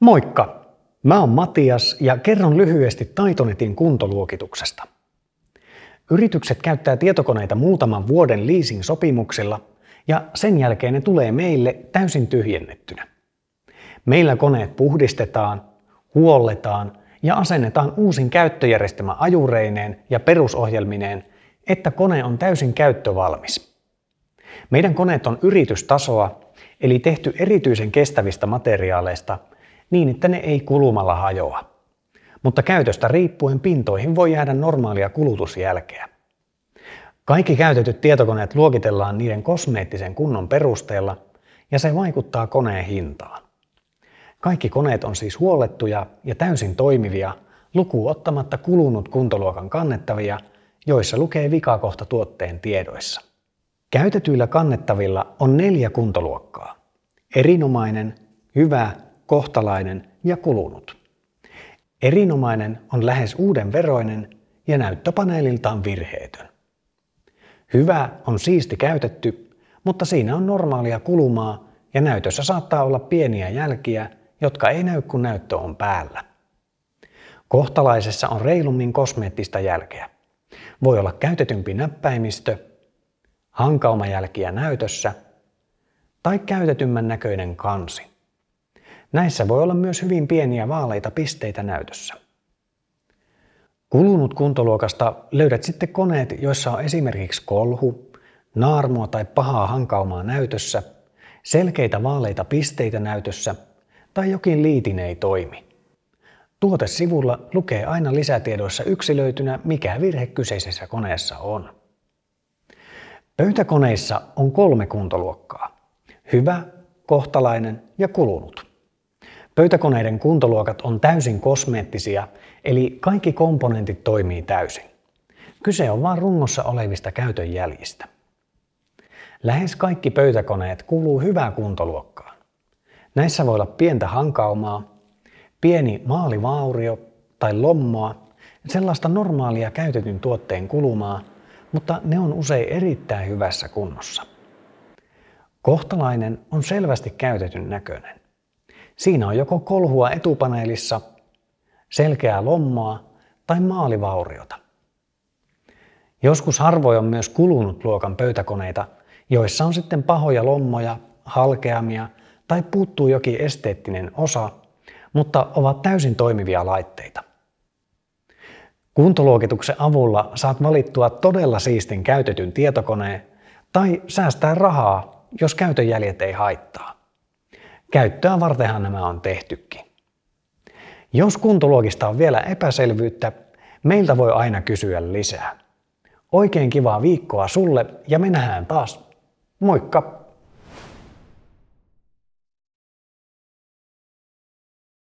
Moikka! Mä oon Matias ja kerron lyhyesti Taitonetin kuntoluokituksesta. Yritykset käyttää tietokoneita muutaman vuoden leasing sopimuksella ja sen jälkeen ne tulee meille täysin tyhjennettynä. Meillä koneet puhdistetaan, huolletaan ja asennetaan uusin käyttöjärjestelmä ajureineen ja perusohjelmineen, että kone on täysin käyttövalmis. Meidän koneet on yritystasoa, eli tehty erityisen kestävistä materiaaleista – niin, että ne ei kulumalla hajoa. Mutta käytöstä riippuen pintoihin voi jäädä normaalia kulutusjälkeä. Kaikki käytetyt tietokoneet luokitellaan niiden kosmeettisen kunnon perusteella ja se vaikuttaa koneen hintaan. Kaikki koneet on siis huollettuja ja täysin toimivia, lukuun ottamatta kulunut kuntoluokan kannettavia, joissa lukee vikakohta tuotteen tiedoissa. Käytetyillä kannettavilla on neljä kuntoluokkaa. Erinomainen, hyvä, kohtalainen ja kulunut. Erinomainen on lähes uuden veroinen ja näyttöpaneeliltaan virheetön. Hyvä on siisti käytetty, mutta siinä on normaalia kulumaa ja näytössä saattaa olla pieniä jälkiä, jotka ei näy kun näyttö on päällä. Kohtalaisessa on reilummin kosmeettista jälkeä. Voi olla käytetympi näppäimistö, hankaumajälkiä näytössä tai käytetymmän näköinen kansi. Näissä voi olla myös hyvin pieniä vaaleita pisteitä näytössä. Kulunut kuntoluokasta löydät sitten koneet, joissa on esimerkiksi kolhu, naarmua tai pahaa hankaumaa näytössä, selkeitä vaaleita pisteitä näytössä tai jokin liitin ei toimi. Tuotesivulla lukee aina lisätiedoissa yksilöitynä, mikä virhe kyseisessä koneessa on. Pöytäkoneissa on kolme kuntoluokkaa. Hyvä, kohtalainen ja kulunut. Pöytäkoneiden kuntoluokat on täysin kosmeettisia, eli kaikki komponentit toimii täysin. Kyse on vain rungossa olevista käytön jäljistä. Lähes kaikki pöytäkoneet kuuluu hyvään kuntoluokkaan. Näissä voi olla pientä hankaumaa, pieni maalivaurio tai lommoa, sellaista normaalia käytetyn tuotteen kulumaa, mutta ne on usein erittäin hyvässä kunnossa. Kohtalainen on selvästi käytetyn näköinen. Siinä on joko kolhua etupaneelissa, selkeää lommaa tai maalivauriota. Joskus harvoin on myös kulunut luokan pöytäkoneita, joissa on sitten pahoja lommoja, halkeamia tai puuttuu jokin esteettinen osa, mutta ovat täysin toimivia laitteita. Kuntoluokituksen avulla saat valittua todella siistin käytetyn tietokoneen tai säästää rahaa, jos käytön jäljet ei haittaa. Käyttöä vartenhan nämä on tehtykin. Jos kuntoluokista on vielä epäselvyyttä, meiltä voi aina kysyä lisää. Oikein kivaa viikkoa sulle ja me nähdään taas. Moikka!